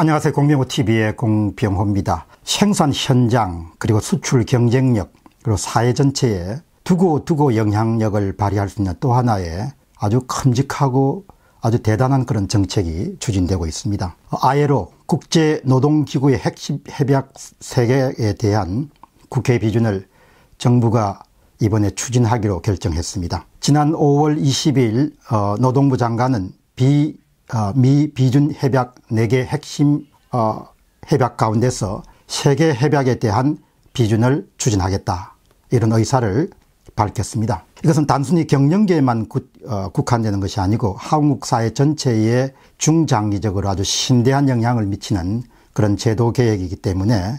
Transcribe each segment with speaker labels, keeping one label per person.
Speaker 1: 안녕하세요. 공병호TV의 공병호입니다. 생산 현장, 그리고 수출 경쟁력, 그리고 사회 전체에 두고두고 영향력을 발휘할 수 있는 또 하나의 아주 큼직하고 아주 대단한 그런 정책이 추진되고 있습니다. ILO 국제노동기구의 핵심 협약 세계에 대한 국회 비준을 정부가 이번에 추진하기로 결정했습니다. 지난 5월 20일 어, 노동부 장관은 비 어, 미 비준 협약 4개 핵심 어, 협약 가운데서 세계 협약에 대한 비준을 추진하겠다. 이런 의사를 밝혔습니다. 이것은 단순히 경영계에만 어, 국한되는 것이 아니고 한국 사회 전체에 중장기적으로 아주 신대한 영향을 미치는 그런 제도 개혁이기 때문에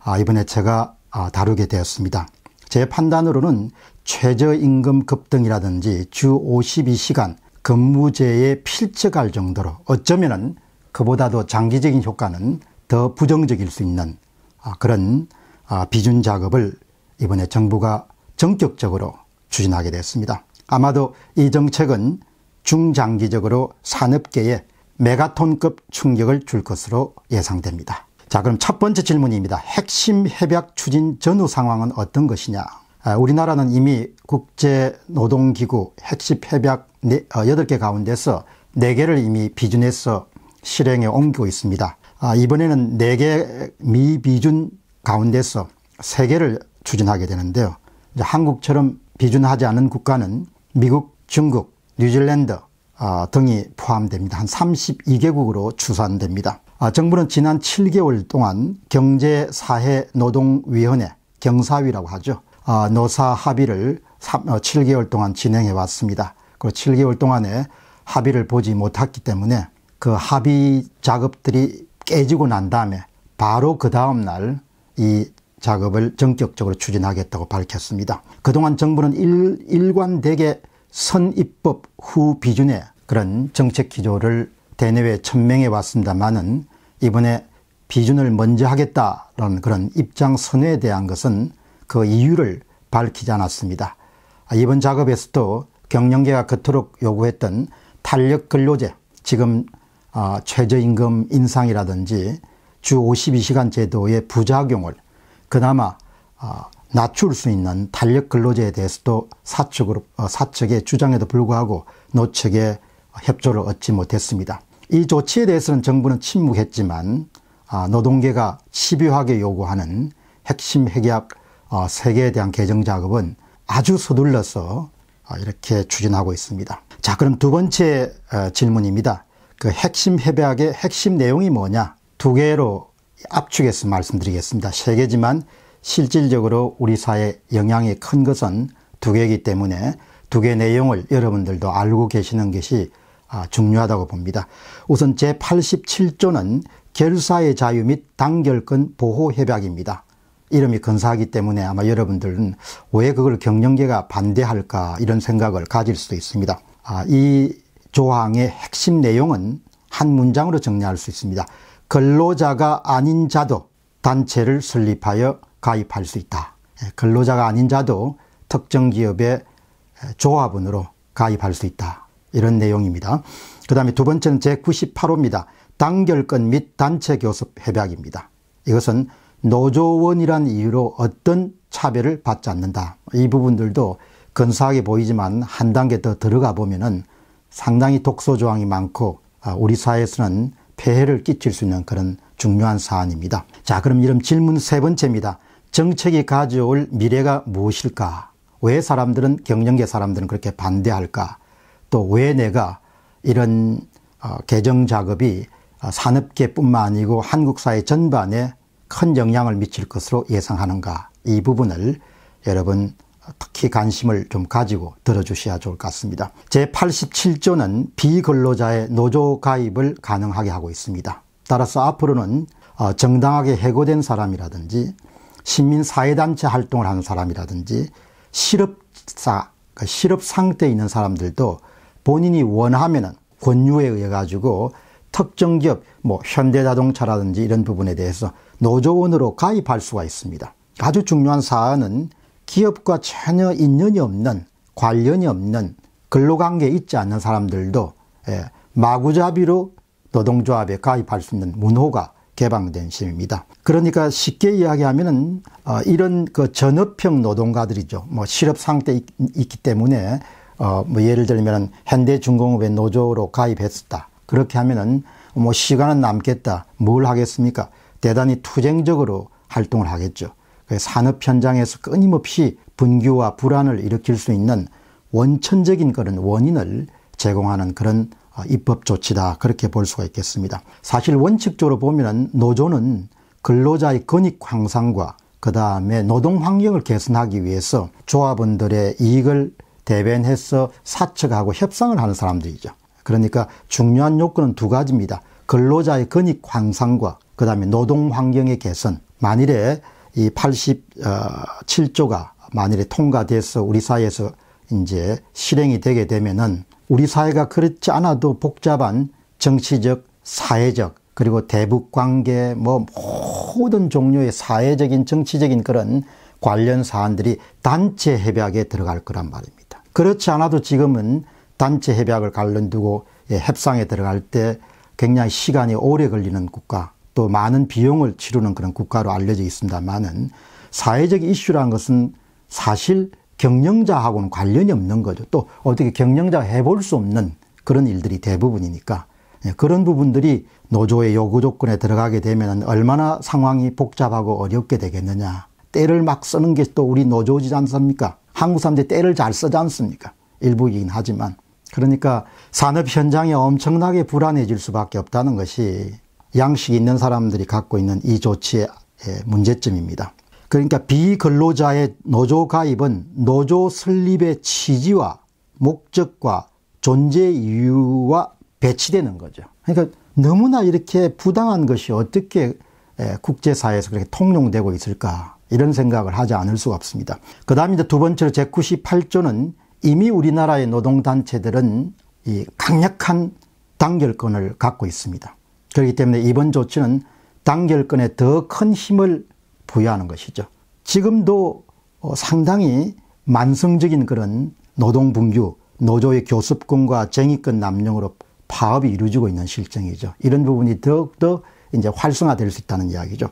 Speaker 1: 아, 이번에 제가 아, 다루게 되었습니다. 제 판단으로는 최저임금 급등이라든지 주 52시간 근무제에 필적할 정도로 어쩌면은 그보다도 장기적인 효과는 더 부정적일 수 있는 아, 그런 아, 비준 작업을 이번에 정부가 전격적으로 추진하게 됐습니다. 아마도 이 정책은 중장기적으로 산업계에 메가톤급 충격을 줄 것으로 예상됩니다. 자, 그럼 첫 번째 질문입니다. 핵심 협약 추진 전후 상황은 어떤 것이냐? 아, 우리나라는 이미 국제노동기구 핵심 협약 8개 어, 가운데서 4개를 이미 비준해서 실행에 옮기고 있습니다. 아, 이번에는 4개 미비준 가운데서 3개를 추진하게 되는데요. 한국처럼 비준하지 않은 국가는 미국, 중국, 뉴질랜드 아, 등이 포함됩니다. 한 32개국으로 추산됩니다. 정부는 지난 7개월 동안 경제사회노동위원회, 경사위라고 하죠. 노사 아, 합의를 3, 7개월 어, 동안 진행해 왔습니다. 그 7개월 동안에 합의를 보지 못했기 때문에 그 합의 작업들이 깨지고 난 다음에 바로 그 다음날 이 작업을 전격적으로 추진하겠다고 밝혔습니다. 그동안 정부는 일, 일관되게 선입법 후 비준의 그런 정책 기조를 대내외 천명해 왔습니다만은 이번에 비준을 먼저 하겠다라는 그런 입장 선회에 대한 것은 그 이유를 밝히지 않았습니다. 아, 이번 작업에서도 경영계가 그토록 요구했던 탄력 근로제, 지금 아, 최저임금 인상이라든지 주 52시간 제도의 부작용을 그나마 아, 낮출 수 있는 탄력 근로제에 대해서도 사측으로, 어, 사측의 주장에도 불구하고 노측의 협조를 얻지 못했습니다. 이 조치에 대해서는 정부는 침묵했지만 노동계가 집요하게 요구하는 핵심 핵약 어, 세계에 대한 개정 작업은 아주 서둘러서 어, 이렇게 추진하고 있습니다. 자, 그럼 두 번째 어, 질문입니다. 그 핵심 협약의 핵심 내용이 뭐냐? 두 개로 압축해서 말씀드리겠습니다. 세 개지만 실질적으로 우리 사회에 영향이 큰 것은 두 개이기 때문에 두 개 내용을 여러분들도 알고 계시는 것이 아, 중요하다고 봅니다. 우선 제87조는 결사의 자유 및 단결권 보호 협약입니다. 이름이 근사하기 때문에 아마 여러분들은 왜 그걸 경영계가 반대할까 이런 생각을 가질 수도 있습니다. 아, 이 조항의 핵심 내용은 한 문장으로 정리할 수 있습니다. 근로자가 아닌 자도 단체를 설립하여 가입할 수 있다. 예, 근로자가 아닌 자도 특정 기업의 예, 조합원으로 가입할 수 있다. 이런 내용입니다. 그 다음에 두 번째는 제98호입니다. 단결권 및 단체 교섭 협약입니다. 이것은 노조원이란 이유로 어떤 차별을 받지 않는다. 이 부분들도 근사하게 보이지만 한 단계 더 들어가 보면은 상당히 독소 조항이 많고 아, 우리 사회에서는 폐해를 끼칠 수 있는 그런 중요한 사안입니다. 자, 그럼 이런 질문 세 번째입니다. 정책이 가져올 미래가 무엇일까? 왜 사람들은 경영계 사람들은 그렇게 반대할까? 또 왜 내가 이런 어, 개정 작업이 어, 산업계뿐만 아니고 한국 사회 전반에 큰 영향을 미칠 것으로 예상하는가 이 부분을 여러분 특히 관심을 좀 가지고 들어주셔야 좋을 것 같습니다. 제87조는 비근로자의 노조 가입을 가능하게 하고 있습니다. 따라서 앞으로는 어, 정당하게 해고된 사람이라든지 시민사회단체 활동을 하는 사람이라든지 실업사, 그 실업 상태에 있는 사람들도 본인이 원하면 권유에 의해 가지고 특정 기업, 뭐 현대자동차라든지 이런 부분에 대해서 노조원으로 가입할 수가 있습니다. 아주 중요한 사안은 기업과 전혀 인연이 없는 관련이 없는 근로관계에 있지 않는 사람들도 예, 마구잡이로 노동조합에 가입할 수 있는 문호가 개방된 시입니다 그러니까 쉽게 이야기하면은 어, 이런 그 전업형 노동가들이죠. 뭐 실업 상태 있기 때문에 어, 뭐 예를 들면 현대중공업의 노조로 가입했었다. 그렇게 하면은 뭐 시간은 남겠다. 뭘 하겠습니까? 대단히 투쟁적으로 활동을 하겠죠. 그 산업 현장에서 끊임없이 분규와 불안을 일으킬 수 있는 원천적인 그런 원인을 제공하는 그런 아, 입법 조치다. 그렇게 볼 수가 있겠습니다. 사실 원칙적으로 보면은 노조는 근로자의 권익 향상과 그 다음에 노동 환경을 개선하기 위해서 조합원들의 이익을 대변해서 사측하고 협상을 하는 사람들이죠. 그러니까 중요한 요건은 두 가지입니다. 근로자의 근익 향상과 그 다음에 노동 환경의 개선. 만일에 이 87조가 만일에 통과돼서 우리 사회에서 이제 실행이 되게 되면은 우리 사회가 그렇지 않아도 복잡한 정치적, 사회적, 그리고 대북 관계, 뭐 모든 종류의 사회적인, 정치적인 그런 관련 사안들이 단체 협약에 들어갈 거란 말입니다. 그렇지 않아도 지금은 단체 협약을 관련 두고 예, 협상에 들어갈 때 굉장히 시간이 오래 걸리는 국가 또 많은 비용을 치르는 그런 국가로 알려져 있습니다만은 사회적 이슈란 것은 사실 경영자하고는 관련이 없는 거죠. 또 어떻게 경영자 해볼 수 없는 그런 일들이 대부분이니까 예, 그런 부분들이 노조의 요구 조건에 들어가게 되면 얼마나 상황이 복잡하고 어렵게 되겠느냐. 때를 막 쓰는 게 또 우리 노조지 지 않습니까? 한국 사람들이 때를 잘 쓰지 않습니까? 일부이긴 하지만 그러니까 산업 현장이 엄청나게 불안해질 수밖에 없다는 것이 양식이 있는 사람들이 갖고 있는 이 조치의 문제점입니다. 그러니까 비근로자의 노조 가입은 노조 설립의 취지와 목적과 존재 이유와 배치되는 거죠. 그러니까 너무나 이렇게 부당한 것이 어떻게 국제사회에서 그렇게 통용되고 있을까 이런 생각을 하지 않을 수가 없습니다. 그 다음 이제 두 번째로 제98조는 이미 우리나라의 노동단체들은 이 강력한 단결권을 갖고 있습니다. 그렇기 때문에 이번 조치는 단결권에 더 큰 힘을 부여하는 것이죠. 지금도 어, 상당히 만성적인 그런 노동 분규, 노조의 교습권과 쟁의권 남용으로 파업이 이루어지고 있는 실정이죠. 이런 부분이 더욱더 이제 활성화될 수 있다는 이야기죠.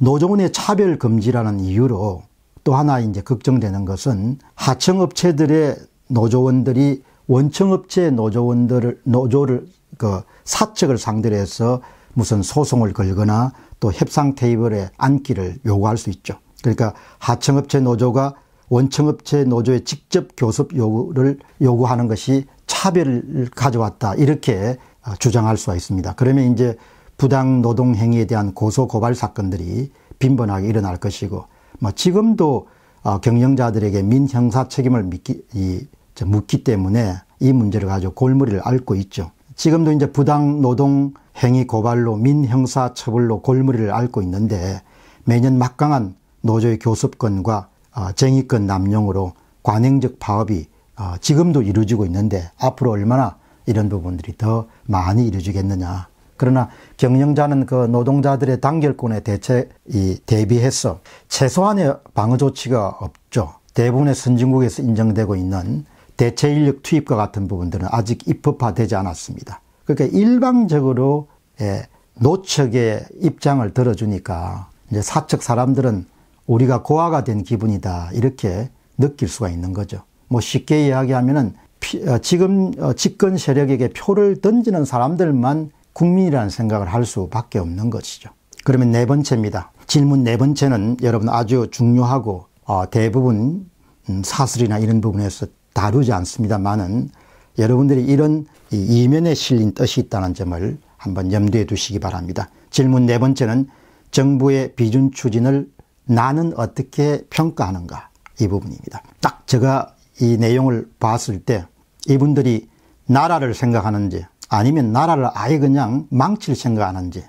Speaker 1: 노조원의 차별 금지라는 이유로 또 하나 이제 걱정되는 것은 하청업체들의 노조원들이 원청업체 노조원들을 노조를 그 사측을 상대로 해서 무슨 소송을 걸거나 또 협상 테이블에 앉기를 요구할 수 있죠. 그러니까 하청업체 노조가 원청업체 노조에 직접 교섭 요구를 요구하는 것이 차별을 가져왔다 이렇게 어, 주장할 수가 있습니다. 그러면 이제 부당 노동 행위에 대한 고소 고발 사건들이 빈번하게 일어날 것이고 뭐 지금도 어, 경영자들에게 민형사 책임을 믿기, 이, 묻기 때문에 이 문제를 가지고 골머리를 앓고 있죠. 지금도 이제 부당 노동 행위 고발로 민형사 처벌로 골머리를 앓고 있는데 매년 막강한 노조의 교섭권과 어, 쟁의권 남용으로 관행적 파업이 어, 지금도 이루어지고 있는데 앞으로 얼마나 이런 부분들이 더 많이 이루어지겠느냐 그러나 경영자는 그 노동자들의 단결권에 대체 이 대비해서 최소한의 방어 조치가 없죠. 대부분의 선진국에서 인정되고 있는 대체 인력 투입과 같은 부분들은 아직 입법화되지 않았습니다. 그러니까 일방적으로 예, 노측의 입장을 들어주니까 이제 사측 사람들은 우리가 고아가 된 기분이다 이렇게 느낄 수가 있는 거죠. 뭐 쉽게 이야기하면은 피, 어, 지금 어, 집권 세력에게 표를 던지는 사람들만 국민이라는 생각을 할 수밖에 없는 것이죠. 그러면 네 번째입니다. 질문 네 번째는 여러분 아주 중요하고 어, 대부분 음, 사슬이나 이런 부분에서 다루지 않습니다만은 여러분들이 이런 이면에 실린 뜻이 있다는 점을 한번 염두에 두시기 바랍니다. 질문 네 번째는 정부의 비준 추진을 나는 어떻게 평가하는가 이 부분입니다. 딱 제가 이 내용을 봤을 때 이분들이 나라를 생각하는지 아니면 나라를 아예 그냥 망칠 생각하는지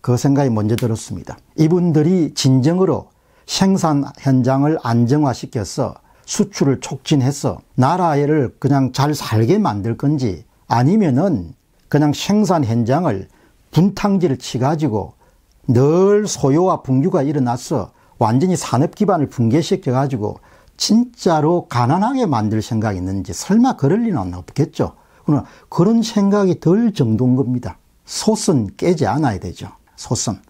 Speaker 1: 그 생각이 먼저 들었습니다. 이분들이 진정으로 생산 현장을 안정화시켜서 수출을 촉진해서 나라를 그냥 잘 살게 만들 건지 아니면은 그냥 생산 현장을 분탕질을 치가지고 늘 소요와 분규가 일어나서 완전히 산업 기반을 붕괴시켜 가지고 진짜로 가난하게 만들 생각이 있는지 설마 그럴 리는 없겠죠. 그러나 그런 생각이 덜 정도인 겁니다. 소선 깨지 않아야 되죠. 소선.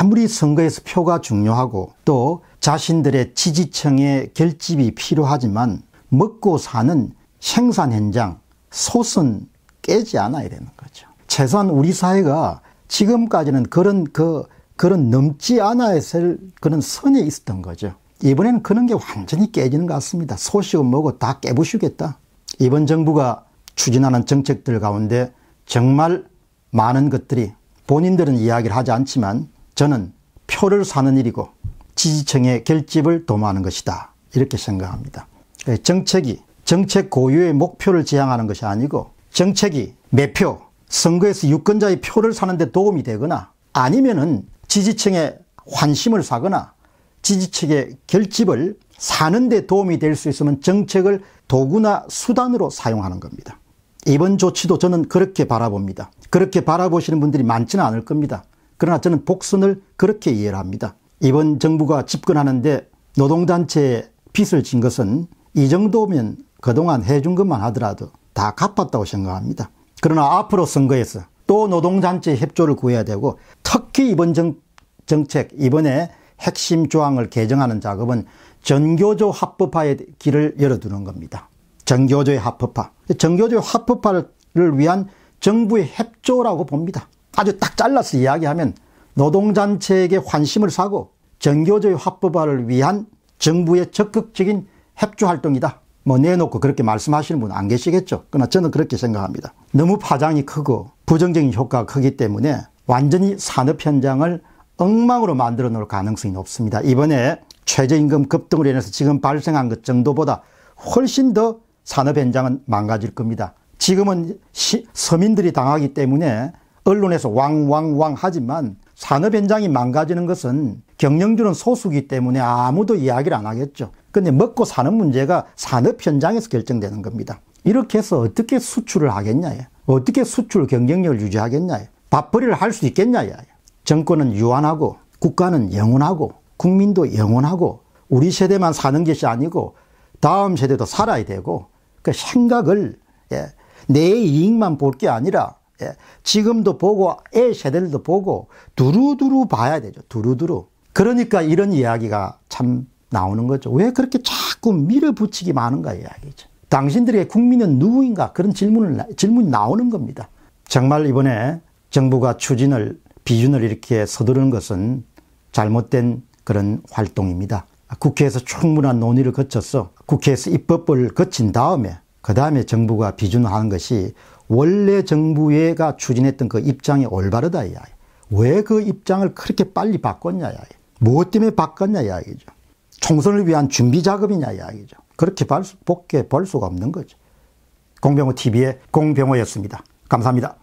Speaker 1: 아무리 선거에서 표가 중요하고 또 자신들의 지지층의 결집이 필요하지만 먹고 사는 생산 현장, 소선 깨지 않아야 되는 거죠. 최소한 우리 사회가 지금까지는 그런 그 그런 넘지 않아야 될 그런 선에 있었던 거죠. 이번에는 그런 게 완전히 깨지는 것 같습니다. 소식은 먹고다 깨부수겠다. 이번 정부가 추진하는 정책들 가운데 정말 많은 것들이 본인들은 이야기를 하지 않지만 저는 표를 사는 일이고 지지층의 결집을 도모하는 것이다. 이렇게 생각합니다. 예, 정책이 정책 고유의 목표를 지향하는 것이 아니고 정책이 매표, 선거에서 유권자의 표를 사는데 도움이 되거나 아니면은 지지층의 환심을 사거나 지지층의 결집을 사는데 도움이 될 수 있으면 정책을 도구나 수단으로 사용하는 겁니다. 이번 조치도 저는 그렇게 바라봅니다. 그렇게 바라보시는 분들이 많지는 않을 겁니다. 그러나 저는 복선을 그렇게 이해를 합니다. 이번 정부가 집권하는데 노동단체에 빚을 진 것은 이 정도면 그동안 해준 것만 하더라도 다 갚았다고 생각합니다. 그러나 앞으로 선거에서 또 노동단체 협조를 구해야 되고 특히 이번 정, 정책 이번에 핵심 조항을 개정하는 작업은 전교조 합법화의 길을 열어두는 겁니다. 정교조의 합법화. 정교조의 합법화를 위한 정부의 협조라고 봅니다. 아주 딱 잘라서 이야기하면 노동단체에게 환심을 사고 정교조의 합법화를 위한 정부의 적극적인 협조 활동이다. 뭐 내놓고 그렇게 말씀하시는 분 안 계시겠죠. 그러나 저는 그렇게 생각합니다. 너무 파장이 크고 부정적인 효과가 크기 때문에 완전히 산업 현장을 엉망으로 만들어 놓을 가능성이 높습니다. 이번에 최저임금 급등으로 인해서 지금 발생한 것 정도보다 훨씬 더 산업 현장은 망가질 겁니다. 지금은 시, 서민들이 당하기 때문에 언론에서 왕왕왕 하지만 산업 현장이 망가지는 것은 경영주는 소수기 때문에 아무도 이야기를 안 하겠죠. 근데 먹고 사는 문제가 산업 현장에서 결정되는 겁니다. 이렇게 해서 어떻게 수출을 하겠냐. 어떻게 수출 경쟁력을 유지하겠냐. 밥벌이를 할 수 있겠냐. 정권은 유한하고 국가는 영원하고 국민도 영원하고 우리 세대만 사는 것이 아니고 다음 세대도 살아야 되고 그 생각을 예, 내 이익만 볼 게 아니라 예, 지금도 보고 애 세대들도 보고 두루두루 봐야 되죠. 두루두루. 그러니까 이런 이야기가 참 나오는 거죠. 왜 그렇게 자꾸 밀어붙이기만 하는가 이야기죠. 당신들의 국민은 누구인가 그런 질문을 질문이 나오는 겁니다. 정말 이번에 정부가 추진을 비준을 이렇게 서두르는 것은 잘못된 그런 활동입니다. 국회에서 충분한 논의를 거쳐서 국회에서 입법을 거친 다음에 그 다음에 정부가 비준화한 것이 원래 정부가 추진했던 그 입장이 올바르다 이야. 왜 그 입장을 그렇게 빨리 바꿨냐 이야. 무엇 뭐 때문에 바꿨냐 이야기죠. 총선을 위한 준비 작업이냐 이야기죠. 그렇게 볼 수, 복귀볼 수가 없는 거죠. 공병호 TV의 공병호였습니다. 감사합니다.